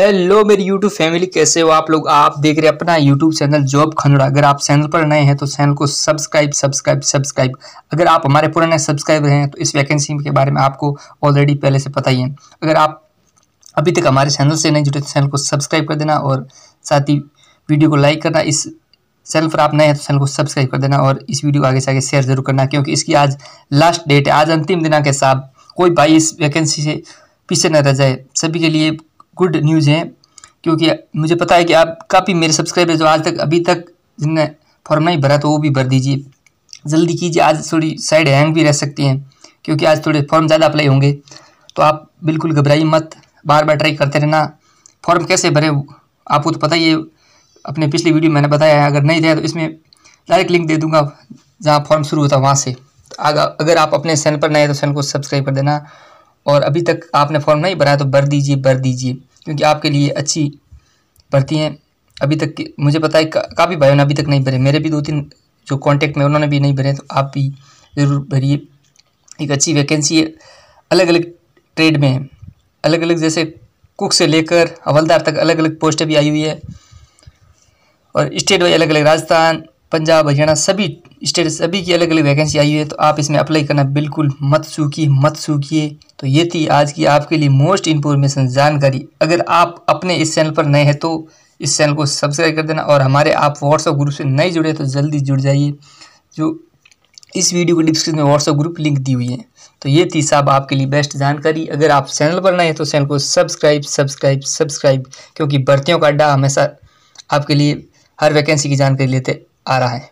hello मेरी YouTube family कैसे हो आप लोग आप देख रहे हैं अपना यूट्यूब चैनल जॉब खंडोड़ा अगर आप चैनल पर नए हैं तो चैनल को सब्सक्राइब सब्सक्राइब सब्सक्राइब अगर आप हमारे पुराने सब्सक्राइबर हैं तो इस वैकेंसी के बारे में आपको ऑलरेडी पहले से पता ही है अगर आप अभी तक हमारे चैनल से नहीं जुड़े तो चैनल को सब्सक्राइब कर देना और साथ ही वीडियो को लाइक करना इस चैनल पर आप नए हैं तो चैनल को सब्सक्राइब कर देना और इस वीडियो को आगे से आगे शेयर जरूर करना क्योंकि इसकी आज लास्ट डेट है आज अंतिम दिनांक है साहब कोई भाई इस वैकेंसी से पीछे न रह जाए सभी के लिए गुड न्यूज़ है क्योंकि मुझे पता है कि आप काफ़ी मेरे सब्सक्राइबर जो आज तक अभी तक जिनने फॉर्म नहीं भरा तो वो भी भर दीजिए जल्दी कीजिए आज थोड़ी साइड हैंग भी रह सकती हैं क्योंकि आज थोड़े फॉर्म ज़्यादा अप्लाई होंगे तो आप बिल्कुल घबराइए मत बार बार ट्राई करते रहना फॉर्म कैसे भरे आपको तो पता ही है अपने पिछली वीडियो मैंने बताया है अगर नहीं दिया तो इसमें डायरेक्ट लिंक दे दूंगा जहाँ फॉर्म शुरू होता है वहाँ से तो अगर आप अपने चैनल पर नए हैं तो चैनल को सब्सक्राइब कर देना और अभी तक आपने फॉर्म नहीं भरा तो भर दीजिए भर दीजिए क्योंकि आपके लिए अच्छी भर्ती हैं अभी तक मुझे पता है का, काफ़ी भाइयों ने अभी तक नहीं भरे मेरे भी दो तीन जो कांटेक्ट में उन्होंने भी नहीं भरे तो आप भी ज़रूर भरिए एक अच्छी वैकेंसी है अलग अलग ट्रेड में है अलग अलग जैसे कुक से लेकर हवलदार तक अलग अलग पोस्टें भी आई हुई है और स्टेट वाइज अलग अलग राजस्थान पंजाब हरियाणा सभी स्टेट सभी की अलग अलग वैकेंसी आई हुई है तो आप इसमें अप्लाई करना बिल्कुल मत सूखिए मत सूखिए तो ये थी आज की आपके लिए मोस्ट इन्फॉर्मेशन जानकारी अगर आप अपने इस चैनल पर नए हैं तो इस चैनल को सब्सक्राइब कर देना और हमारे आप व्हाट्सअप ग्रुप से नहीं जुड़े तो जल्दी जुड़ जाइए जो इस वीडियो को डिस्क्रिप्शन में व्हाट्सअप ग्रुप लिंक दी हुई है तो ये थी साहब आपके लिए बेस्ट जानकारी अगर आप चैनल पर नए हैं तो चैनल को सब्सक्राइब सब्सक्राइब सब्सक्राइब क्योंकि भर्तियों का अड्डा हमेशा आपके लिए हर वैकेंसी की जानकारी लेते आ रहा है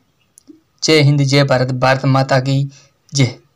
जय हिंद जय भारत भारत माता की जय